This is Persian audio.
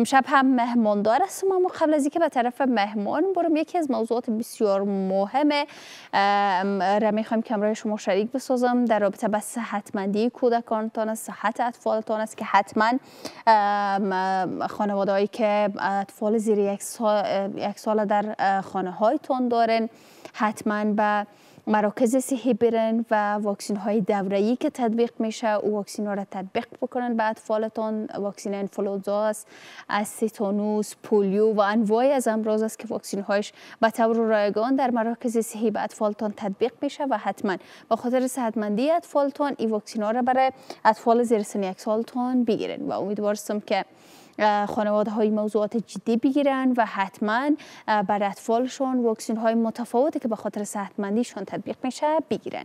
امشب هم مهماندار است ما قبل از اینکه به طرف مهمان برم یکی از موضوعات بسیار مهمه را میخوایم که همراه شما شریک بسازم در رابطه به صحتمندی کودکانتان است صحت اطفالتان است که حتما خانواده هایی که اطفال زیر یک سال, یک سال در خانه هایتان دارن حتما به مراکز صحی برن و واکسین های دوره‌ای که تطبیق میشه او واکسین ها را تطبیق بکنن بعد اطفالتان واکسین انفلوزا است از پولیو و انواع از امراض است که واکسین هایش به طور رایگان در مراکز صحی به اطفالتان تطبیق میشه و حتما به خاطر صحتمندی اطفالتان این واکسین ها را برای اطفال زیر سن یک سالتان بگیرن و امیدوارستم که خانواده های موضوعات جدی بگیرن و حتما بر اطفالشون واکسن های متفاوتی که به خاطر صحتمندیشون تطبیق میشه بگیرن